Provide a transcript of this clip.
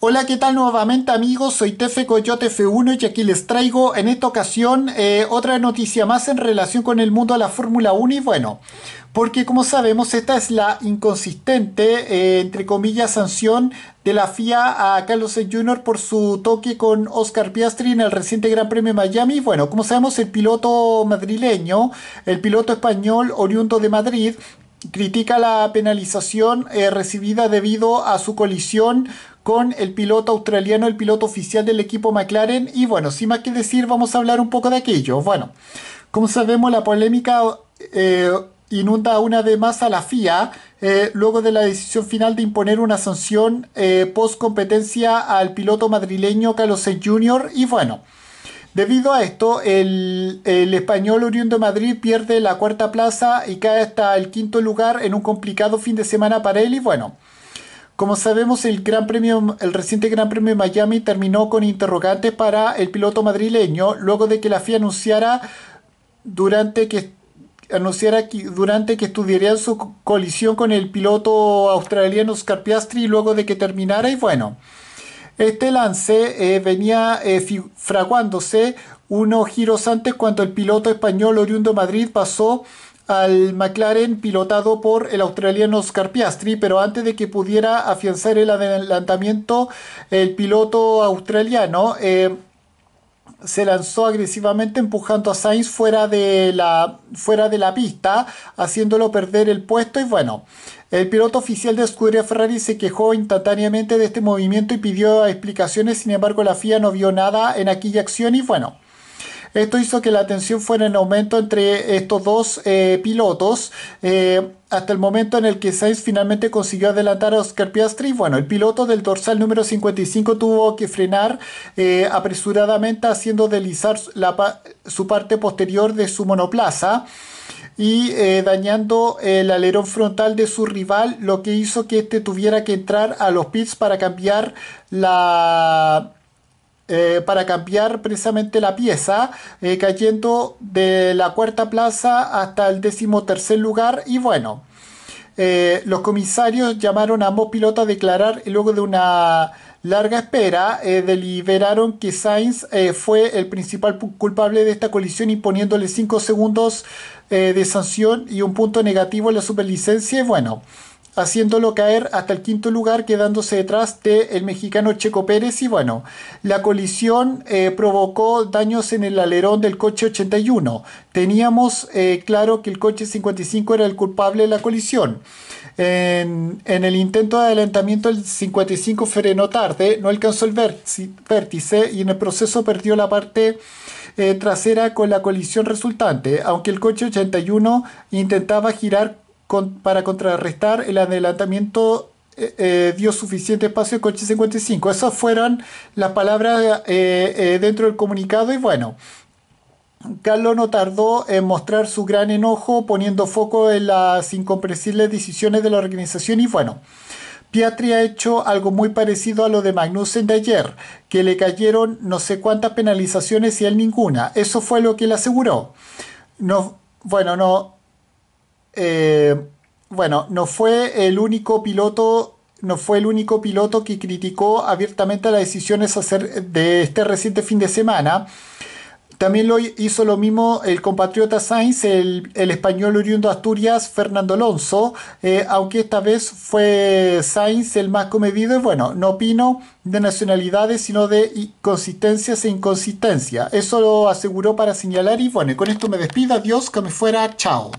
Hola, ¿qué tal nuevamente amigos? Soy Tefe Coyote F1 y aquí les traigo en esta ocasión eh, otra noticia más en relación con el mundo de la Fórmula 1 y bueno, porque como sabemos esta es la inconsistente, eh, entre comillas, sanción de la FIA a Carlos Sainz Jr. por su toque con Oscar Piastri en el reciente Gran Premio de Miami. Bueno, como sabemos el piloto madrileño, el piloto español oriundo de Madrid, critica la penalización eh, recibida debido a su colisión con el piloto australiano, el piloto oficial del equipo McLaren. Y bueno, sin más que decir, vamos a hablar un poco de aquello. Bueno, como sabemos, la polémica eh, inunda una vez más a la FIA eh, luego de la decisión final de imponer una sanción post competencia al piloto madrileño Carlos Sainz Jr. Y bueno. Debido a esto, el, español oriundo de Madrid pierde la cuarta plaza y cae hasta el quinto lugar en un complicado fin de semana para él. Y bueno, como sabemos, el, gran premio, el reciente Gran Premio de Miami terminó con interrogantes para el piloto madrileño, luego de que la FIA anunciara durante que anunciara durante que estudiaría su colisión con el piloto australiano Oscar Piastri luego de que terminara y bueno, este lance eh, venía eh, fraguándose unos giros antes cuando el piloto español oriundo Madrid pasó al McLaren pilotado por el australiano Oscar pero antes de que pudiera afianzar el adelantamiento el piloto australiano, eh, se lanzó agresivamente empujando a Sainz fuera de, la, fuera de la pista, haciéndolo perder el puesto y bueno, el piloto oficial de Scuderia Ferrari se quejó instantáneamente de este movimiento y pidió explicaciones, sin embargo la FIA no vio nada en aquella acción y bueno, esto hizo que la tensión fuera en aumento entre estos dos eh, pilotos. Eh, hasta el momento en el que Sainz finalmente consiguió adelantar a Oscar Piastri, bueno, el piloto del dorsal número 55 tuvo que frenar eh, apresuradamente haciendo deslizar su parte posterior de su monoplaza y dañando el alerón frontal de su rival, lo que hizo que este tuviera que entrar a los pits para cambiar la, eh, para cambiar precisamente la pieza, eh, cayendo de la cuarta plaza hasta el décimo tercer lugar. Y bueno, eh, los comisarios llamaron a ambos pilotos a declarar y luego de una larga espera, deliberaron que Sainz fue el principal culpable de esta colisión imponiéndole 5 segundos de sanción y un punto negativo en la superlicencia. Y bueno, haciéndolo caer hasta el quinto lugar, quedándose detrás del el mexicano Checo Pérez. Y bueno, la colisión eh, provocó daños en el alerón del coche 81. Teníamos eh, claro que el coche 55 era el culpable de la colisión. En, el intento de adelantamiento, el 55 frenó tarde, no alcanzó el vértice y en el proceso perdió la parte eh, trasera con la colisión resultante, aunque el coche 81 intentaba girar para contrarrestar el adelantamiento eh, eh, dio suficiente espacio al coche 55. Esas fueron las palabras eh, dentro del comunicado y bueno. Carlos no tardó en mostrar su gran enojo poniendo foco en las incomprensibles decisiones de la organización y bueno, Piatri ha hecho algo muy parecido a lo de Magnussen de ayer, que le cayeron no sé cuántas penalizaciones y él ninguna. Eso fue lo que le aseguró. No, bueno, no, eh, bueno, no fue el único piloto no fue el único piloto que criticó abiertamente las decisiones de este reciente fin de semana. También lo hizo lo mismo el compatriota Sainz, el, español oriundo de Asturias, Fernando Alonso, eh, aunque esta vez fue Sainz el más comedido. Y bueno, no opino de nacionalidades, sino de consistencias e inconsistencias Eso lo aseguró para señalar. Y bueno, con esto me despido. Adiós, que me fuera. Chao.